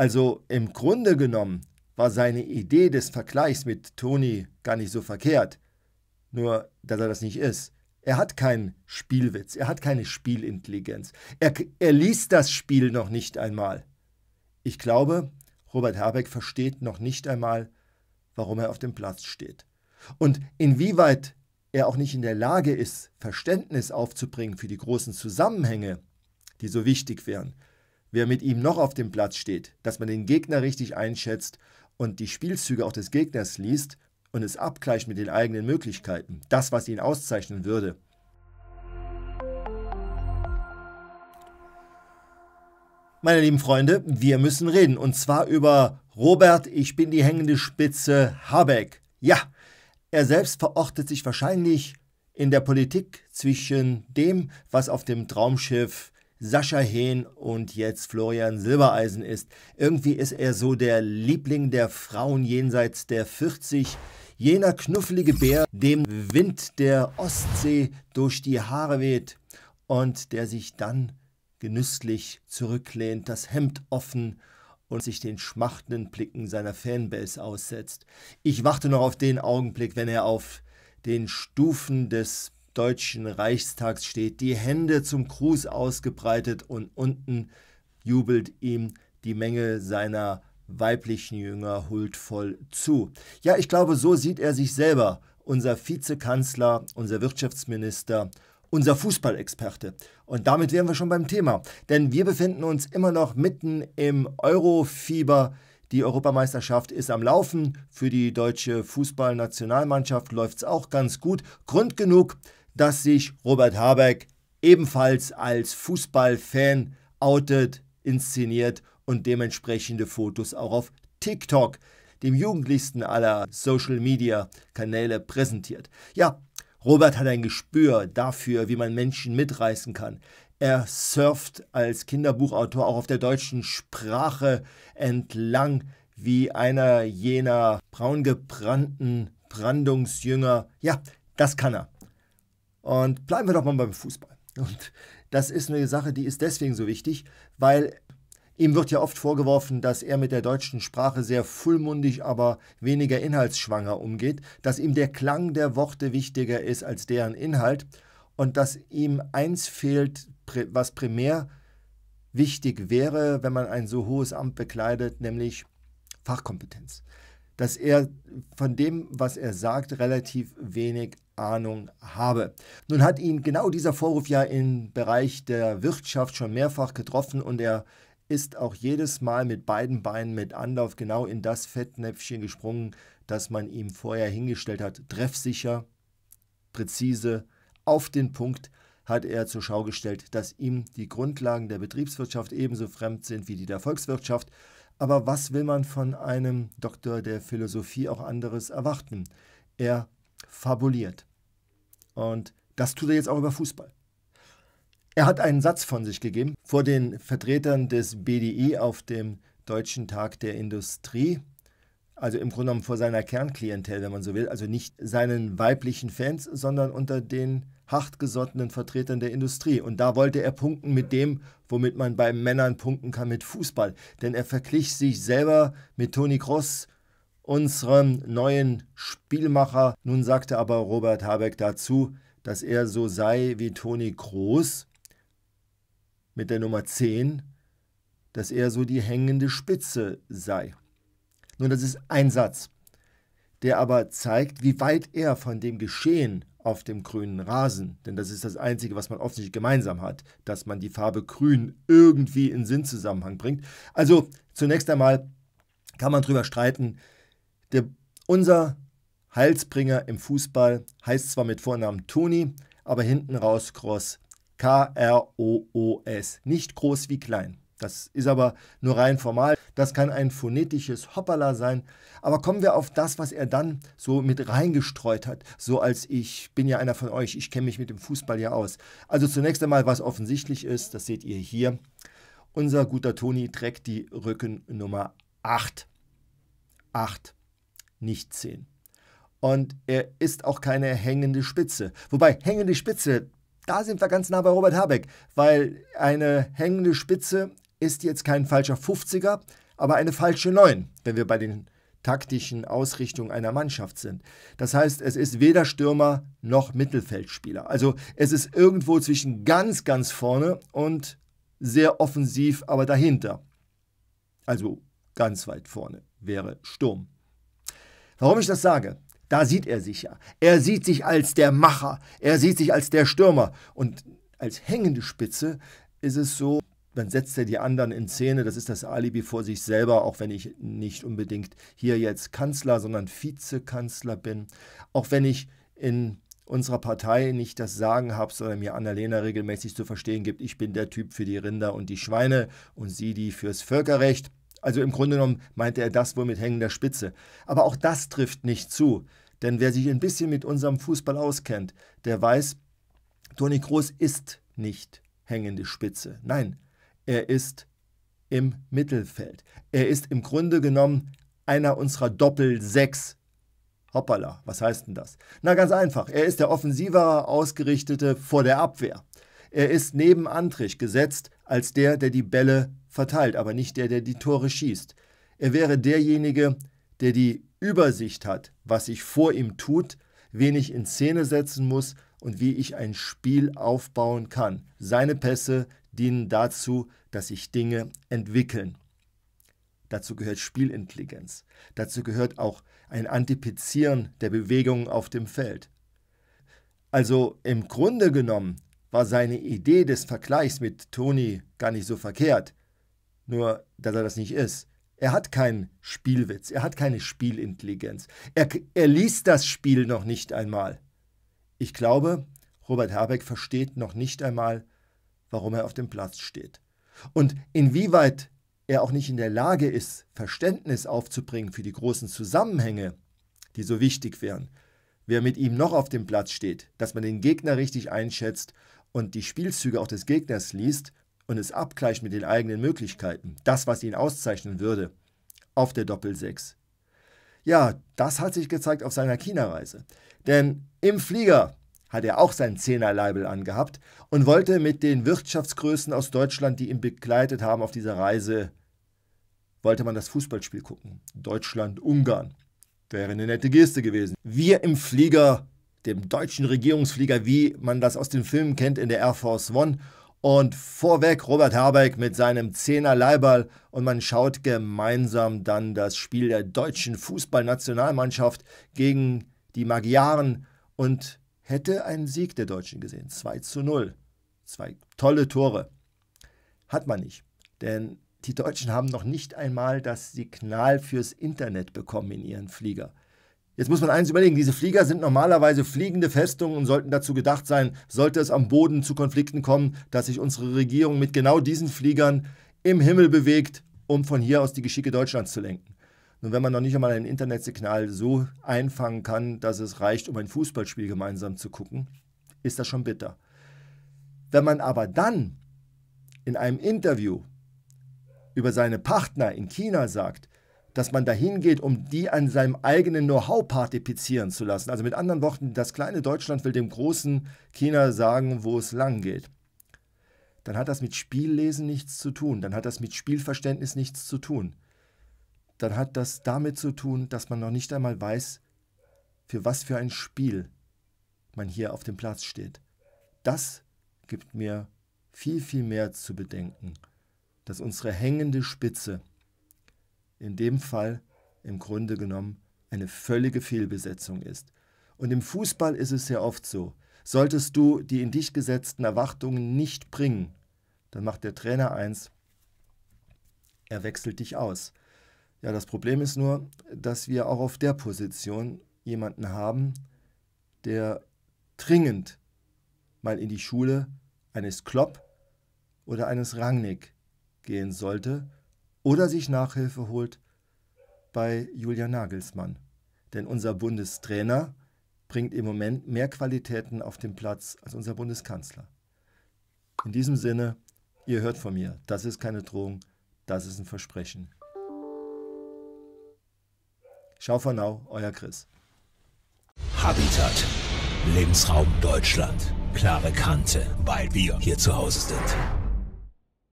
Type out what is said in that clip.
Also im Grunde genommen war seine Idee des Vergleichs mit Toni gar nicht so verkehrt. Nur, dass er das nicht ist. Er hat keinen Spielwitz, er hat keine Spielintelligenz. Er, er liest das Spiel noch nicht einmal. Ich glaube, Robert Herbeck versteht noch nicht einmal, warum er auf dem Platz steht. Und inwieweit er auch nicht in der Lage ist, Verständnis aufzubringen für die großen Zusammenhänge, die so wichtig wären, wer mit ihm noch auf dem Platz steht, dass man den Gegner richtig einschätzt und die Spielzüge auch des Gegners liest und es abgleicht mit den eigenen Möglichkeiten, das, was ihn auszeichnen würde. Meine lieben Freunde, wir müssen reden und zwar über Robert, ich bin die hängende Spitze Habeck. Ja, er selbst verortet sich wahrscheinlich in der Politik zwischen dem, was auf dem Traumschiff Sascha Hehn und jetzt Florian Silbereisen ist. Irgendwie ist er so der Liebling der Frauen jenseits der 40. Jener knuffelige Bär, dem Wind der Ostsee durch die Haare weht und der sich dann genüsslich zurücklehnt, das Hemd offen und sich den schmachtenden Blicken seiner Fanbase aussetzt. Ich warte noch auf den Augenblick, wenn er auf den Stufen des Deutschen Reichstags steht, die Hände zum Gruß ausgebreitet und unten jubelt ihm die Menge seiner weiblichen Jünger huldvoll zu. Ja, ich glaube, so sieht er sich selber, unser Vizekanzler, unser Wirtschaftsminister, unser Fußballexperte. Und damit wären wir schon beim Thema, denn wir befinden uns immer noch mitten im Eurofieber. Die Europameisterschaft ist am Laufen. Für die deutsche Fußballnationalmannschaft läuft es auch ganz gut. Grund genug, dass sich Robert Habeck ebenfalls als Fußballfan outet, inszeniert und dementsprechende Fotos auch auf TikTok, dem jugendlichsten aller Social-Media-Kanäle, präsentiert. Ja, Robert hat ein Gespür dafür, wie man Menschen mitreißen kann. Er surft als Kinderbuchautor auch auf der deutschen Sprache entlang wie einer jener braungebrannten Brandungsjünger. Ja, das kann er. Und bleiben wir doch mal beim Fußball. Und das ist eine Sache, die ist deswegen so wichtig, weil ihm wird ja oft vorgeworfen, dass er mit der deutschen Sprache sehr fullmundig, aber weniger inhaltsschwanger umgeht, dass ihm der Klang der Worte wichtiger ist als deren Inhalt und dass ihm eins fehlt, was primär wichtig wäre, wenn man ein so hohes Amt bekleidet, nämlich Fachkompetenz. Dass er von dem, was er sagt, relativ wenig Ahnung habe. Nun hat ihn genau dieser Vorwurf ja im Bereich der Wirtschaft schon mehrfach getroffen und er ist auch jedes Mal mit beiden Beinen mit Anlauf genau in das Fettnäpfchen gesprungen, das man ihm vorher hingestellt hat. Treffsicher, präzise, auf den Punkt hat er zur Schau gestellt, dass ihm die Grundlagen der Betriebswirtschaft ebenso fremd sind wie die der Volkswirtschaft. Aber was will man von einem Doktor der Philosophie auch anderes erwarten? Er fabuliert. Und das tut er jetzt auch über Fußball. Er hat einen Satz von sich gegeben vor den Vertretern des BDI auf dem Deutschen Tag der Industrie, also im Grunde genommen vor seiner Kernklientel, wenn man so will, also nicht seinen weiblichen Fans, sondern unter den hartgesottenen Vertretern der Industrie. Und da wollte er punkten mit dem, womit man bei Männern punkten kann, mit Fußball. Denn er verglich sich selber mit Toni Kroos, unserem neuen Spielmacher. Nun sagte aber Robert Habeck dazu, dass er so sei wie Toni Kroos mit der Nummer 10, dass er so die hängende Spitze sei. Nun, das ist ein Satz, der aber zeigt, wie weit er von dem Geschehen auf dem grünen Rasen, denn das ist das Einzige, was man offensichtlich gemeinsam hat, dass man die Farbe grün irgendwie in Sinnzusammenhang bringt. Also zunächst einmal kann man darüber streiten, der, unser Heilsbringer im Fußball heißt zwar mit Vornamen Toni, aber hinten raus Kroos. K-R-O-O-S. Nicht groß wie klein. Das ist aber nur rein formal. Das kann ein phonetisches Hoppala sein. Aber kommen wir auf das, was er dann so mit reingestreut hat. So als ich bin ja einer von euch, ich kenne mich mit dem Fußball ja aus. Also zunächst einmal, was offensichtlich ist, das seht ihr hier. Unser guter Toni trägt die Rückennummer 8. 8 nicht sehen. Und er ist auch keine hängende Spitze. Wobei hängende Spitze, da sind wir ganz nah bei Robert Habeck, weil eine hängende Spitze ist jetzt kein falscher 50er, aber eine falsche 9, wenn wir bei den taktischen Ausrichtungen einer Mannschaft sind. Das heißt, es ist weder Stürmer noch Mittelfeldspieler. Also es ist irgendwo zwischen ganz, ganz vorne und sehr offensiv, aber dahinter. Also ganz weit vorne wäre Sturm. Warum ich das sage? Da sieht er sich ja. Er sieht sich als der Macher, er sieht sich als der Stürmer. Und als hängende Spitze ist es so, dann setzt er die anderen in Szene. Das ist das Alibi vor sich selber, auch wenn ich nicht unbedingt hier jetzt Kanzler, sondern Vizekanzler bin. Auch wenn ich in unserer Partei nicht das Sagen habe, sondern mir Annalena regelmäßig zu verstehen gibt, ich bin der Typ für die Rinder und die Schweine und sie die fürs Völkerrecht. Also im Grunde genommen meinte er das wohl mit hängender Spitze. Aber auch das trifft nicht zu. Denn wer sich ein bisschen mit unserem Fußball auskennt, der weiß, Toni Groß ist nicht hängende Spitze. Nein, er ist im Mittelfeld. Er ist im Grunde genommen einer unserer Doppel-Sechs. Hoppala, was heißt denn das? Na ganz einfach, er ist der offensiver Ausgerichtete vor der Abwehr. Er ist neben Antrich gesetzt als der, der die Bälle verteilt, aber nicht der, der die Tore schießt. Er wäre derjenige, der die Übersicht hat, was sich vor ihm tut, wen ich in Szene setzen muss und wie ich ein Spiel aufbauen kann. Seine Pässe dienen dazu, dass sich Dinge entwickeln. Dazu gehört Spielintelligenz. Dazu gehört auch ein Antipizieren der Bewegungen auf dem Feld. Also im Grunde genommen war seine Idee des Vergleichs mit Toni gar nicht so verkehrt. Nur, dass er das nicht ist. Er hat keinen Spielwitz, er hat keine Spielintelligenz. Er, er liest das Spiel noch nicht einmal. Ich glaube, Robert Herbeck versteht noch nicht einmal, warum er auf dem Platz steht. Und inwieweit er auch nicht in der Lage ist, Verständnis aufzubringen für die großen Zusammenhänge, die so wichtig wären, wer mit ihm noch auf dem Platz steht, dass man den Gegner richtig einschätzt und die Spielzüge auch des Gegners liest, und es abgleicht mit den eigenen Möglichkeiten, das, was ihn auszeichnen würde, auf der Doppel-6. Ja, das hat sich gezeigt auf seiner China-Reise. Denn im Flieger hat er auch sein Zehner-Leibel angehabt und wollte mit den Wirtschaftsgrößen aus Deutschland, die ihn begleitet haben auf dieser Reise, wollte man das Fußballspiel gucken. Deutschland-Ungarn. Wäre eine nette Geste gewesen. Wir im Flieger, dem deutschen Regierungsflieger, wie man das aus den Filmen kennt, in der Air Force One und vorweg Robert Habeck mit seinem Zehner Leiberl und man schaut gemeinsam dann das Spiel der deutschen Fußballnationalmannschaft gegen die Magyaren und hätte einen Sieg der Deutschen gesehen. 2 zu 0. Zwei tolle Tore. Hat man nicht. Denn die Deutschen haben noch nicht einmal das Signal fürs Internet bekommen in ihren Flieger. Jetzt muss man eins überlegen, diese Flieger sind normalerweise fliegende Festungen und sollten dazu gedacht sein, sollte es am Boden zu Konflikten kommen, dass sich unsere Regierung mit genau diesen Fliegern im Himmel bewegt, um von hier aus die Geschicke Deutschlands zu lenken. Nun, wenn man noch nicht einmal ein Internetsignal so einfangen kann, dass es reicht, um ein Fußballspiel gemeinsam zu gucken, ist das schon bitter. Wenn man aber dann in einem Interview über seine Partner in China sagt, dass man dahin geht, um die an seinem eigenen Know-how partizipieren zu lassen. Also mit anderen Worten, das kleine Deutschland will dem großen China sagen, wo es lang geht. Dann hat das mit Spiellesen nichts zu tun, dann hat das mit Spielverständnis nichts zu tun. Dann hat das damit zu tun, dass man noch nicht einmal weiß, für was für ein Spiel man hier auf dem Platz steht. Das gibt mir viel, viel mehr zu bedenken, dass unsere hängende Spitze in dem Fall im Grunde genommen eine völlige Fehlbesetzung ist. Und im Fußball ist es sehr oft so. Solltest du die in dich gesetzten Erwartungen nicht bringen, dann macht der Trainer eins, er wechselt dich aus. Ja, das Problem ist nur, dass wir auch auf der Position jemanden haben, der dringend mal in die Schule eines Klopp oder eines Rangnick gehen sollte, oder sich Nachhilfe holt bei Julia Nagelsmann. Denn unser Bundestrainer bringt im Moment mehr Qualitäten auf den Platz als unser Bundeskanzler. In diesem Sinne, ihr hört von mir, das ist keine Drohung, das ist ein Versprechen. Schau von now, euer Chris. Habitat. Lebensraum Deutschland. Klare Kante, weil wir hier zu Hause sind.